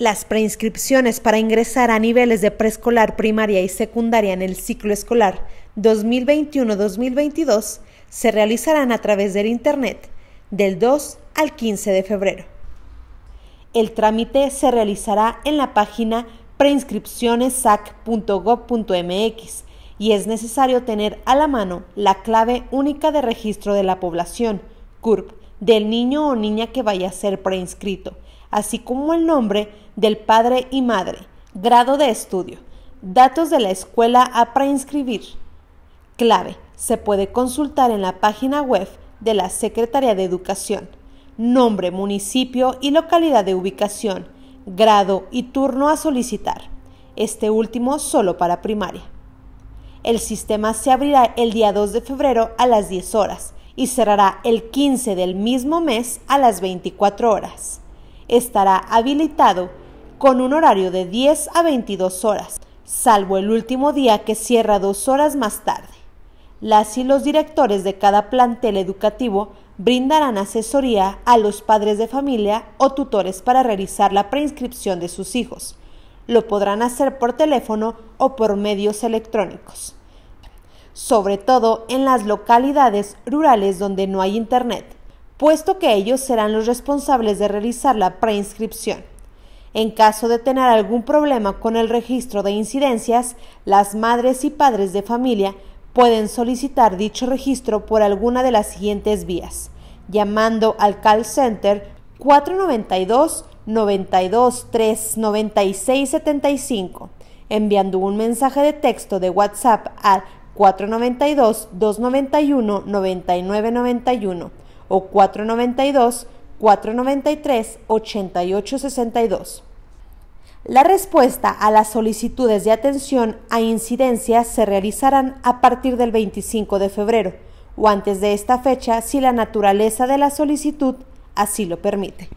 Las preinscripciones para ingresar a niveles de preescolar, primaria y secundaria en el ciclo escolar 2021-2022 se realizarán a través del Internet del 2 al 15 de febrero. El trámite se realizará en la página preinscripcionesac.gov.mx y es necesario tener a la mano la clave única de registro de la población, CURP, del niño o niña que vaya a ser preinscrito así como el nombre del padre y madre, grado de estudio, datos de la escuela a preinscribir. Clave, se puede consultar en la página web de la Secretaría de Educación. Nombre, municipio y localidad de ubicación, grado y turno a solicitar. Este último solo para primaria. El sistema se abrirá el día 2 de febrero a las 10 horas y cerrará el 15 del mismo mes a las 24 horas estará habilitado con un horario de 10 a 22 horas, salvo el último día que cierra dos horas más tarde. Las y los directores de cada plantel educativo brindarán asesoría a los padres de familia o tutores para realizar la preinscripción de sus hijos. Lo podrán hacer por teléfono o por medios electrónicos, sobre todo en las localidades rurales donde no hay internet puesto que ellos serán los responsables de realizar la preinscripción. En caso de tener algún problema con el registro de incidencias, las madres y padres de familia pueden solicitar dicho registro por alguna de las siguientes vías, llamando al call center 492 923 9675 enviando un mensaje de texto de WhatsApp al 492 291 9991 o 492-493-8862. La respuesta a las solicitudes de atención a incidencias se realizarán a partir del 25 de febrero o antes de esta fecha si la naturaleza de la solicitud así lo permite.